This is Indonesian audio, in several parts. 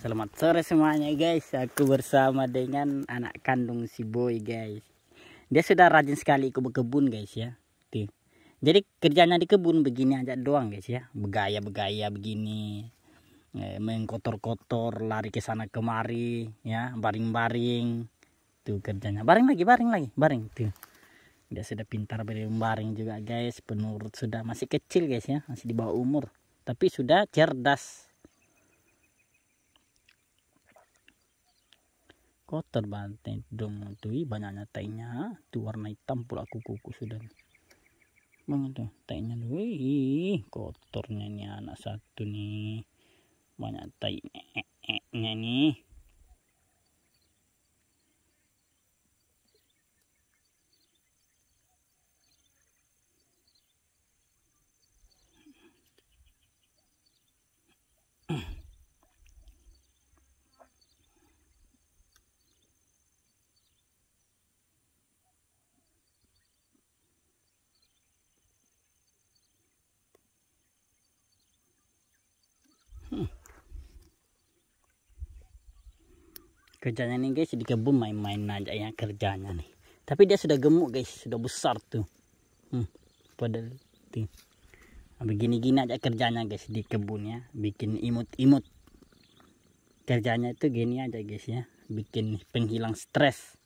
Selamat sore semuanya guys Aku bersama dengan anak kandung si boy guys Dia sudah rajin sekali ikut kebun guys ya Tuh. Jadi kerjanya di kebun begini aja doang guys ya Begaya-begaya begini eh, Mengkotor-kotor lari ke sana kemari ya Baring-baring Tuh kerjanya Baring lagi baring lagi baring tuh Dia sudah pintar baring-baring juga guys Penurut sudah masih kecil guys ya Masih di bawah umur Tapi sudah cerdas kotor banteng dong tuh banyaknya taiknya tuh warna hitam pula kuku kuku sudah tuh taiknya tuh kotornya nih anak satu nih banyak taiknya eh, eh, eh, nih kerjanya nih guys di kebun main-main aja ya kerjanya nih tapi dia sudah gemuk guys sudah besar tuh hmm, pada nah, begini-gini aja kerjanya guys di kebun ya bikin imut-imut kerjanya itu gini aja guys ya bikin penghilang stres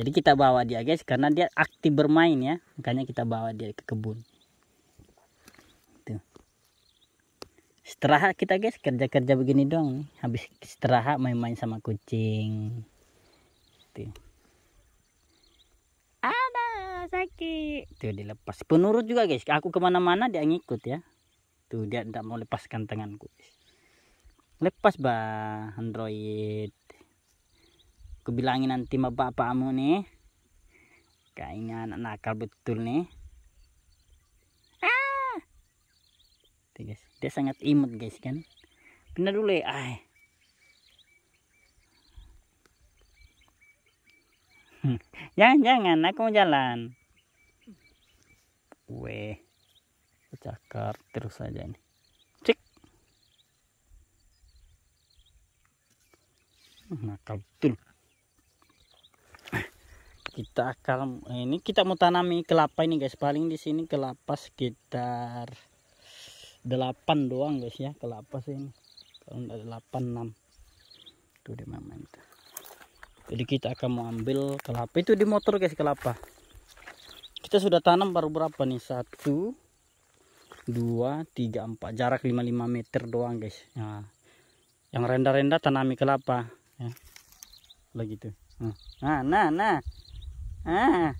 jadi kita bawa dia guys karena dia aktif bermain ya makanya kita bawa dia ke kebun istirahat kita guys kerja-kerja begini doang nih. habis istirahat main-main sama kucing tuh gitu. ada sakit tuh dilepas penurut juga guys aku kemana-mana dia ngikut ya tuh dia tidak mau lepaskan tanganku guys lepas bah android aku bilangin nanti bapak bapakmu nih kayaknya anak nakal betul nih guys dia sangat imut guys kan pindah dulu ya ay jangan jangan aku mau jalan weh cakar terus saja nih cek nakal betul kita akan ini kita mau tanami kelapa ini guys paling di sini kelapa sekitar delapan doang guys ya kelapa sih ini kalau ada delapan enam tuh di mana? jadi kita akan mau ambil kelapa itu di motor guys kelapa kita sudah tanam baru berapa nih satu dua tiga empat jarak lima lima meter doang guys nah, yang rendah-rendah tanami kelapa ya lagi tuh nah nah nah nah ah.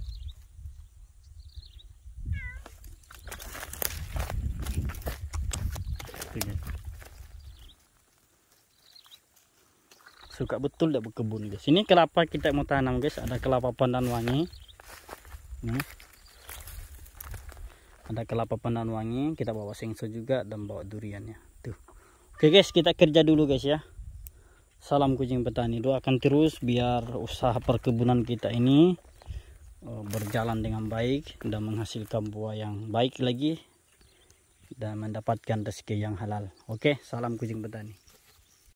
kopinya. suka betul dah berkebun guys ini kelapa kita mau tanam guys ada kelapa pandan wangi ini ada kelapa pandan wangi kita bawa sengso juga dan bawa duriannya tuh oke guys kita kerja dulu guys ya salam kucing petani akan terus biar usaha perkebunan kita ini eh, berjalan dengan baik dan menghasilkan buah yang baik lagi dan mendapatkan rezeki yang halal. Oke, salam kucing petani.